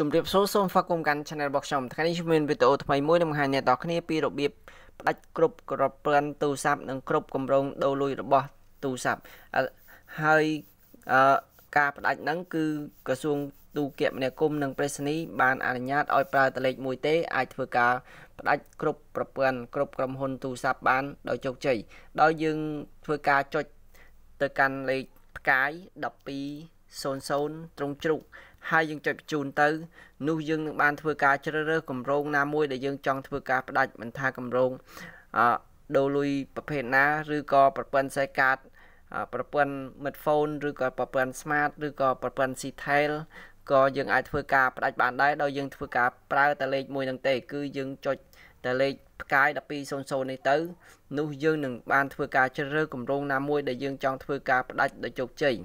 ជំរាបសួរសូមស្វាគមន៍កាន់ Channel របស់ខ្ញុំថ្ងៃនេះមានវីដេអូថ្មីមួយនឹងបង្ហាញអ្នកនរគ្នាពីរបៀបផ្ដាច់គ្រប់ក្របប្រាន់ទូរស័ព្ទនិងគ្រប់កម្រងដូរលុយរបស់ទូរស័ព្ទហើយការផ្ដាច់ហ្នឹងគឺក្រសួងទូរគមនាគមន៍និងប្រេសនីបានអនុញ្ញាតឲ្យប្រើតលេខមួយទេអាចធ្វើការផ្ដាច់គ្រប់ប្រព័ន្ធគ្រប់ក្រុមហ៊ុនទូរស័ព្ទបានដោយជោគជ័យដោយយើងធ្វើការចុចទៅកាន់លេខផ្កាយ1200ត្រង់ជ្រុកហើយយើងចុចបញ្ជូនទៅនោះយើងនឹងបានធ្វើការជ្រើសរើសគម្រោងណាមួយដែលយើងចង់ធ្វើការផ្ដាច់មិនថាគម្រោងអឺដូរលុយប្រភេទណា ឬក៏ប្រព័ន្ធខ្សែកាតប្រព័ន្ធ smartphone ឬក៏ប្រព័ន្ធ smart ឬក៏ប្រព័ន្ធ Ctail ក៏យើងអាចធ្វើការផ្ដាច់បានដែរដោយយើងធ្វើការប្រើតែលេខមួយនឹងទេគឺយើងចុចតែលេខផ្កាយ1200នេះទៅ នោះយើងនឹងបានធ្វើការជ្រើសរើសគម្រោងណាមួយដែលយើងចង់ធ្វើការផ្ដាច់ដោយជោគជ័យ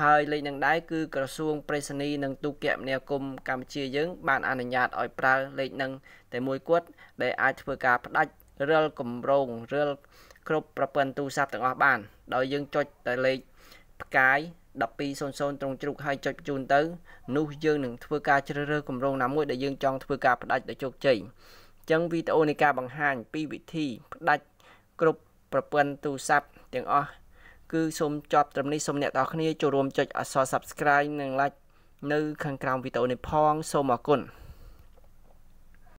ហើយលេខនឹងដែរគឺក្រសួងប្រេសនីនិងទូគមនាគមន៍កម្ពុជាយើងបានអនុញ្ញាតឲ្យប្រើលេខនឹងតែមួយគត់ដែលអាចធ្វើការ ផ្ដាច់រិលកម្រងរិលគ្រប់ប្រព័ន្ធទូរស័ព្ទទាំងអស់បានដោយយើងចុចតែលេខផ្កាយ1200ត្រង់ជ្រូកហើយចុចបញ្ជូនទៅ នោះយើងនឹងធ្វើការជ្រើសរើសគម្រោងណាមួយដែលយើងចង់ធ្វើការផ្ដាច់ដោយជោគជ័យអញ្ចឹងវីដេអូនៃការបង្ហាញពីវិធីផ្ដាច់គ្រប់ប្រព័ន្ធទូរស័ព្ទទាំងអស់គឺសូមចប់ត្រឹមនេះសូមអ្នកទាំងអស់គ្នាចូលរួមចុចអក្សរ Subscribe និង Like នៅ ខាងក្រោមវីដេអូនេះផងសូមអរគុណ